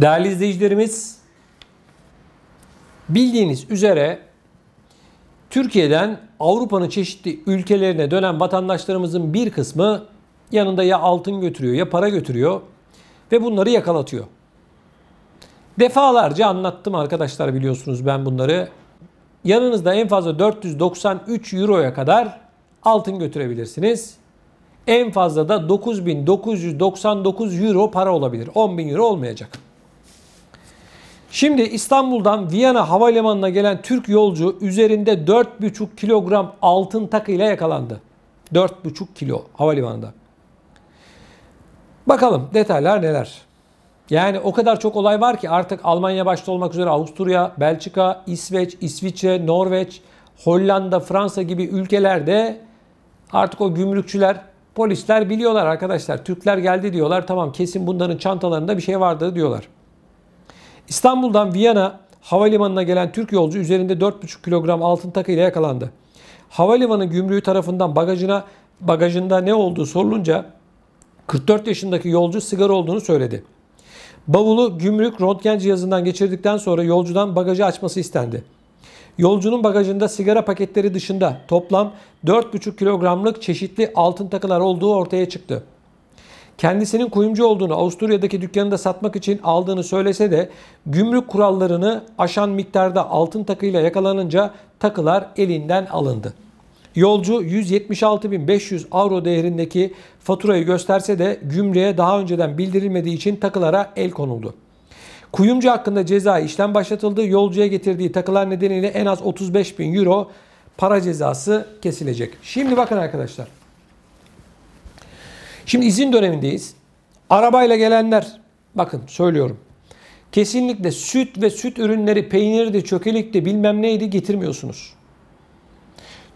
Değerli izleyicilerimiz, bildiğiniz üzere Türkiye'den Avrupa'nın çeşitli ülkelerine dönen vatandaşlarımızın bir kısmı yanında ya altın götürüyor ya para götürüyor ve bunları yakalatıyor. Defalarca anlattım arkadaşlar biliyorsunuz ben bunları. Yanınızda en fazla 493 euroya kadar altın götürebilirsiniz. En fazla da 9999 euro para olabilir. 10.000 euro olmayacak. Şimdi İstanbul'dan Viyana Havalimanı'na gelen Türk yolcu üzerinde 4,5 kilogram altın takıyla yakalandı. 4,5 kilo havalimanında. Bakalım detaylar neler? Yani o kadar çok olay var ki artık Almanya başta olmak üzere Avusturya, Belçika, İsveç, İsviçre, Norveç, Hollanda, Fransa gibi ülkelerde artık o gümrükçüler, polisler biliyorlar arkadaşlar. Türkler geldi diyorlar. Tamam kesin bunların çantalarında bir şey vardı diyorlar. İstanbul'dan Viyana havalimanına gelen Türk yolcu üzerinde 4,5 kilogram altın takıyla yakalandı. Havalimanı gümrüğü tarafından bagajına bagajında ne olduğu sorulunca 44 yaşındaki yolcu sigara olduğunu söyledi. Bavulu gümrük röntgen cihazından geçirdikten sonra yolcudan bagajı açması istendi. Yolcunun bagajında sigara paketleri dışında toplam 4,5 kilogramlık çeşitli altın takılar olduğu ortaya çıktı kendisinin kuyumcu olduğunu, Avusturya'daki dükkanında satmak için aldığını söylese de gümrük kurallarını aşan miktarda altın takıyla yakalanınca takılar elinden alındı. Yolcu 176.500 avro değerindeki faturayı gösterse de gümrüğe daha önceden bildirilmediği için takılara el konuldu. Kuyumcu hakkında ceza işlem başlatıldı. Yolcuya getirdiği takılar nedeniyle en az 35.000 euro para cezası kesilecek. Şimdi bakın arkadaşlar. Şimdi izin dönemindeyiz. Arabayla gelenler bakın söylüyorum. Kesinlikle süt ve süt ürünleri, peyniri de, çökelik de bilmem neydi getirmiyorsunuz.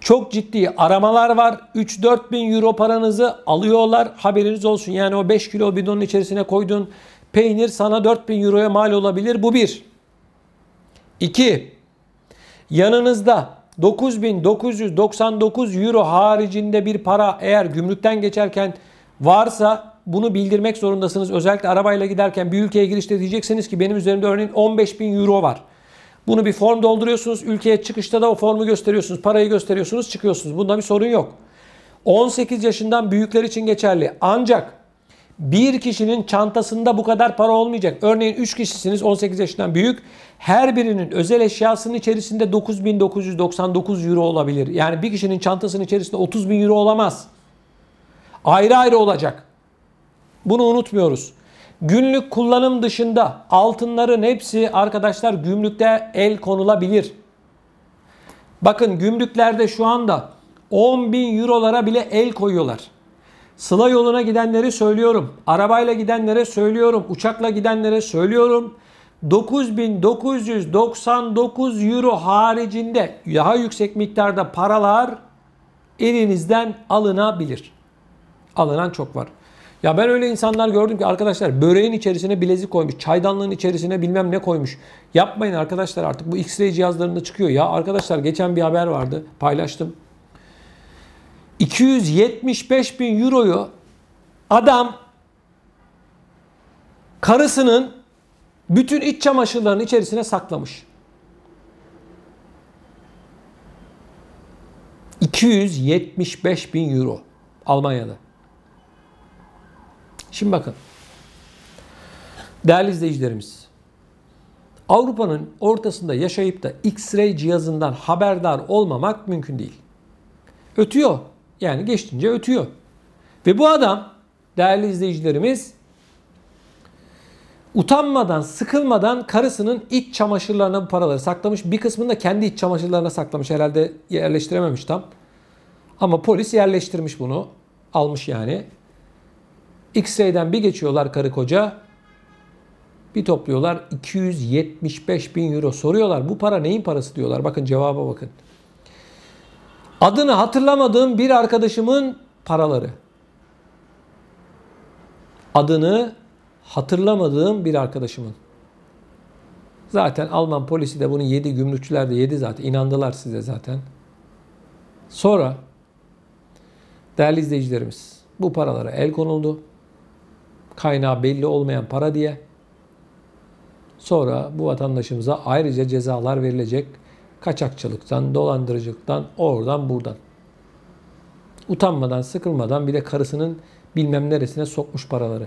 Çok ciddi aramalar var. 3-4 bin euro paranızı alıyorlar. Haberiniz olsun. Yani o 5 kilo bidonun içerisine koyduğun peynir sana 4 bin euroya mal olabilir. Bu bir. İki. Yanınızda 9999 euro haricinde bir para eğer gümrükten geçerken varsa bunu bildirmek zorundasınız. Özellikle arabayla giderken bir ülkeye girişte diyeceksiniz ki benim üzerimde örneğin 15 bin euro var. Bunu bir form dolduruyorsunuz. Ülkeye çıkışta da o formu gösteriyorsunuz. Parayı gösteriyorsunuz çıkıyorsunuz. Bunda bir sorun yok. 18 yaşından büyükler için geçerli. Ancak bir kişinin çantasında bu kadar para olmayacak. Örneğin 3 kişisiniz 18 yaşından büyük. Her birinin özel eşyasının içerisinde 9999 euro olabilir. Yani bir kişinin çantasının içerisinde 30 bin euro olamaz. Ayrı ayrı olacak. Bunu unutmuyoruz. Günlük kullanım dışında altınların hepsi arkadaşlar gümrükte el konulabilir. Bakın gümrüklerde şu anda 10 bin eurolara bile el koyuyorlar. Sıla yoluna gidenleri söylüyorum. Arabayla gidenlere söylüyorum. Uçakla gidenlere söylüyorum. 9999 euro haricinde daha yüksek miktarda paralar elinizden alınabilir alınan çok var. Ya ben öyle insanlar gördüm ki arkadaşlar böreğin içerisine bilezik koymuş, çaydanlığın içerisine bilmem ne koymuş. Yapmayın arkadaşlar artık bu X-ray cihazlarında çıkıyor ya. Arkadaşlar geçen bir haber vardı paylaştım. 275 bin euroyu adam karısının bütün iç çamaşırlarının içerisine saklamış. 275 bin euro Almanya'da. Şimdi bakın. Değerli izleyicilerimiz. Avrupa'nın ortasında yaşayıp da X-ray cihazından haberdar olmamak mümkün değil. Ötüyor. Yani geçtince ötüyor. Ve bu adam değerli izleyicilerimiz utanmadan, sıkılmadan karısının iç çamaşırlarına bu paraları saklamış. Bir kısmını da kendi iç çamaşırlarına saklamış. Herhalde yerleştirememiş tam. Ama polis yerleştirmiş bunu. Almış yani x bir geçiyorlar karı koca. Bir topluyorlar 275 bin euro soruyorlar. Bu para neyin parası diyorlar. Bakın cevaba bakın. Adını hatırlamadığım bir arkadaşımın paraları. Adını hatırlamadığım bir arkadaşımın. Zaten Alman polisi de bunu yedi, gümrükçüler de yedi zaten. İnandılar size zaten. Sonra değerli izleyicilerimiz bu paralara el konuldu kaynağı belli olmayan para diye. Sonra bu vatandaşımıza ayrıca cezalar verilecek. Kaçakçılıktan, dolandırıcılıktan, oradan buradan. Utanmadan, sıkılmadan bir de karısının bilmem neresine sokmuş paraları.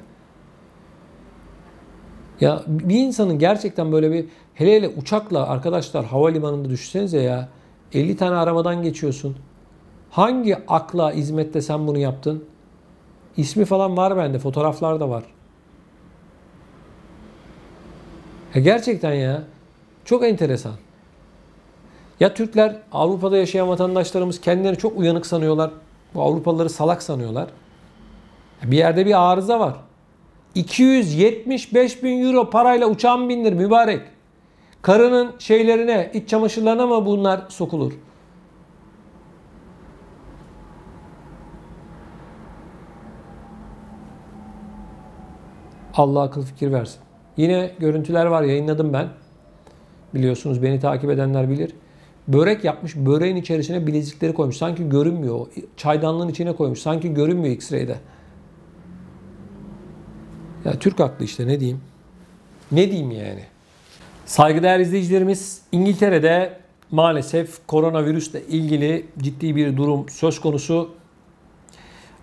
Ya bir insanın gerçekten böyle bir hele hele uçakla arkadaşlar havalimanında düşsenize ya 50 tane arabadan geçiyorsun. Hangi akla hizmette sen bunu yaptın? İsmi falan var bende. Fotoğraflar da var. Ya gerçekten ya. Çok enteresan. Ya Türkler Avrupa'da yaşayan vatandaşlarımız kendilerini çok uyanık sanıyorlar. Bu Avrupalıları salak sanıyorlar. Bir yerde bir arıza var. 275 bin euro parayla uçağın bindir mübarek. Karının şeylerine, iç çamaşırlarına mı bunlar sokulur? Allah akıl fikir versin. Yine görüntüler var yayınladım ben. Biliyorsunuz beni takip edenler bilir. Börek yapmış. Böreğin içerisine bilezikleri koymuş. Sanki görünmüyor. Çaydanlığın içine koymuş. Sanki görünmüyor X-ray'de. Ya Türk aklı işte ne diyeyim. Ne diyeyim yani. Saygıdeğer izleyicilerimiz İngiltere'de maalesef koronavirüsle ilgili ciddi bir durum söz konusu.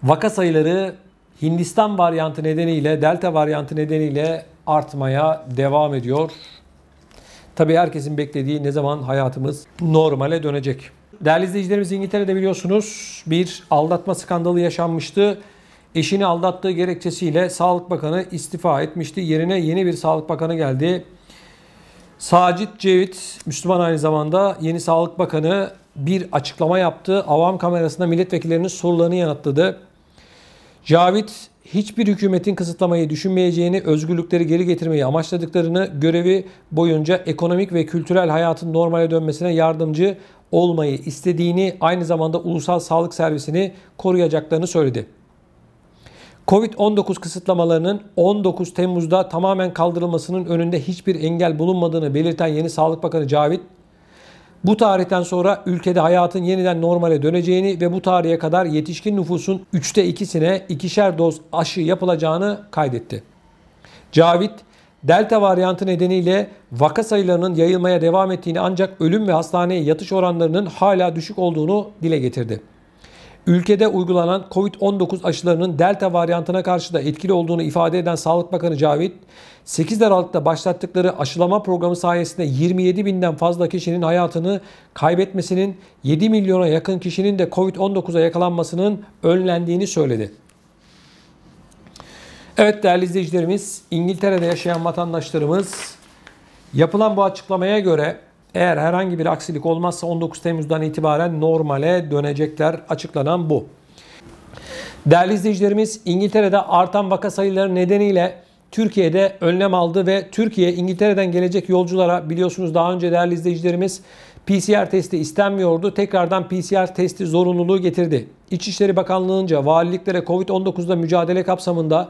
Vaka sayıları Hindistan varyantı nedeniyle, delta varyantı nedeniyle artmaya devam ediyor. Tabii herkesin beklediği ne zaman hayatımız normale dönecek. Değerli izleyicilerimiz İngiltere'de biliyorsunuz bir aldatma skandalı yaşanmıştı. Eşini aldattığı gerekçesiyle Sağlık Bakanı istifa etmişti. Yerine yeni bir Sağlık Bakanı geldi. Sacit Cevit, Müslüman aynı zamanda yeni Sağlık Bakanı bir açıklama yaptı. Avam kamerasında milletvekillerinin sorularını yanıtladı. Cavit hiçbir hükümetin kısıtlamayı düşünmeyeceğini, özgürlükleri geri getirmeyi amaçladıklarını, görevi boyunca ekonomik ve kültürel hayatın normale dönmesine yardımcı olmayı istediğini, aynı zamanda ulusal sağlık servisini koruyacaklarını söyledi. Covid-19 kısıtlamalarının 19 Temmuz'da tamamen kaldırılmasının önünde hiçbir engel bulunmadığını belirten yeni Sağlık Bakanı Cavit, bu tarihten sonra ülkede hayatın yeniden normale döneceğini ve bu tarihe kadar yetişkin nüfusun 3'te 2'sine ikişer doz aşı yapılacağını kaydetti. Cavit, Delta varyantı nedeniyle vaka sayılarının yayılmaya devam ettiğini ancak ölüm ve hastaneye yatış oranlarının hala düşük olduğunu dile getirdi. Ülkede uygulanan COVID-19 aşılarının delta varyantına karşı da etkili olduğunu ifade eden Sağlık Bakanı Cavit, 8 Aralık'ta başlattıkları aşılama programı sayesinde 27 binden fazla kişinin hayatını kaybetmesinin, 7 milyona yakın kişinin de COVID-19'a yakalanmasının önlendiğini söyledi. Evet değerli izleyicilerimiz, İngiltere'de yaşayan vatandaşlarımız yapılan bu açıklamaya göre eğer herhangi bir aksilik olmazsa 19 Temmuz'dan itibaren normale dönecekler açıklanan bu. Değerli izleyicilerimiz İngiltere'de artan vaka sayıları nedeniyle Türkiye'de önlem aldı ve Türkiye İngiltere'den gelecek yolculara biliyorsunuz daha önce değerli izleyicilerimiz PCR testi istenmiyordu. Tekrardan PCR testi zorunluluğu getirdi. İçişleri Bakanlığı'nca valiliklere COVID-19'da mücadele kapsamında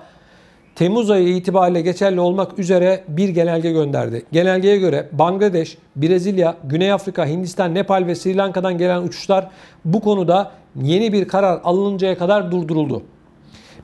Temmuz ayı itibariyle geçerli olmak üzere bir genelge gönderdi. Genelgeye göre Bangladeş, Brezilya, Güney Afrika, Hindistan, Nepal ve Sri Lanka'dan gelen uçuşlar bu konuda yeni bir karar alınıncaya kadar durduruldu.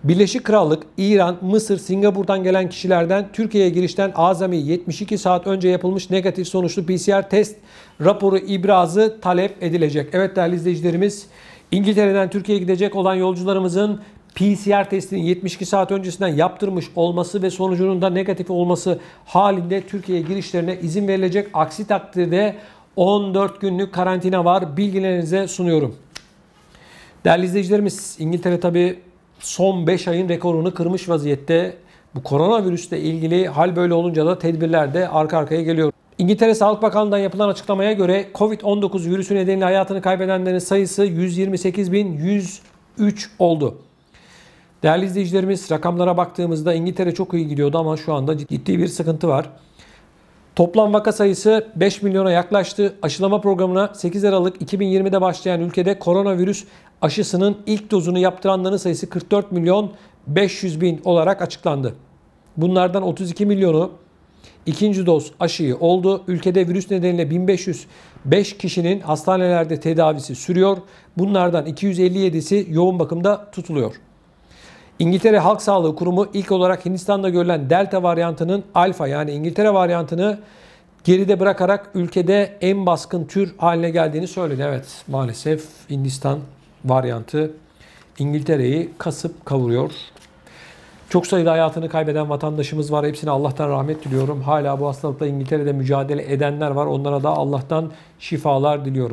Birleşik Krallık, İran, Mısır, Singapur'dan gelen kişilerden Türkiye'ye girişten azami 72 saat önce yapılmış negatif sonuçlu PCR test raporu ibrazı talep edilecek. Evet değerli izleyicilerimiz İngiltere'den Türkiye'ye gidecek olan yolcularımızın PCR testini 72 saat öncesinden yaptırmış olması ve sonucunun da negatif olması halinde Türkiye'ye girişlerine izin verilecek. Aksi takdirde 14 günlük karantina var. Bilgilerinize sunuyorum. Değerli izleyicilerimiz İngiltere tabi son 5 ayın rekorunu kırmış vaziyette. Bu koronavirüsle ilgili hal böyle olunca da tedbirler de arka arkaya geliyor. İngiltere Sağlık Bakanlığı'ndan yapılan açıklamaya göre COVID-19 virüsü nedeniyle hayatını kaybedenlerin sayısı 128.103 oldu. Değerli izleyicilerimiz rakamlara baktığımızda İngiltere çok iyi gidiyordu ama şu anda ciddi bir sıkıntı var. Toplam vaka sayısı 5 milyona yaklaştı. Aşılama programına 8 Aralık 2020'de başlayan ülkede koronavirüs aşısının ilk dozunu yaptıranların sayısı 44 milyon 500 bin olarak açıklandı. Bunlardan 32 milyonu ikinci doz aşıyı oldu. Ülkede virüs nedeniyle 1505 kişinin hastanelerde tedavisi sürüyor. Bunlardan 257'si yoğun bakımda tutuluyor. İngiltere Halk Sağlığı Kurumu ilk olarak Hindistan'da görülen delta varyantının alfa yani İngiltere varyantını geride bırakarak ülkede en baskın tür haline geldiğini söyledi. Evet maalesef Hindistan varyantı İngiltere'yi kasıp kavuruyor. Çok sayıda hayatını kaybeden vatandaşımız var. Hepsine Allah'tan rahmet diliyorum. Hala bu hastalıkla İngiltere'de mücadele edenler var. Onlara da Allah'tan şifalar diliyorum.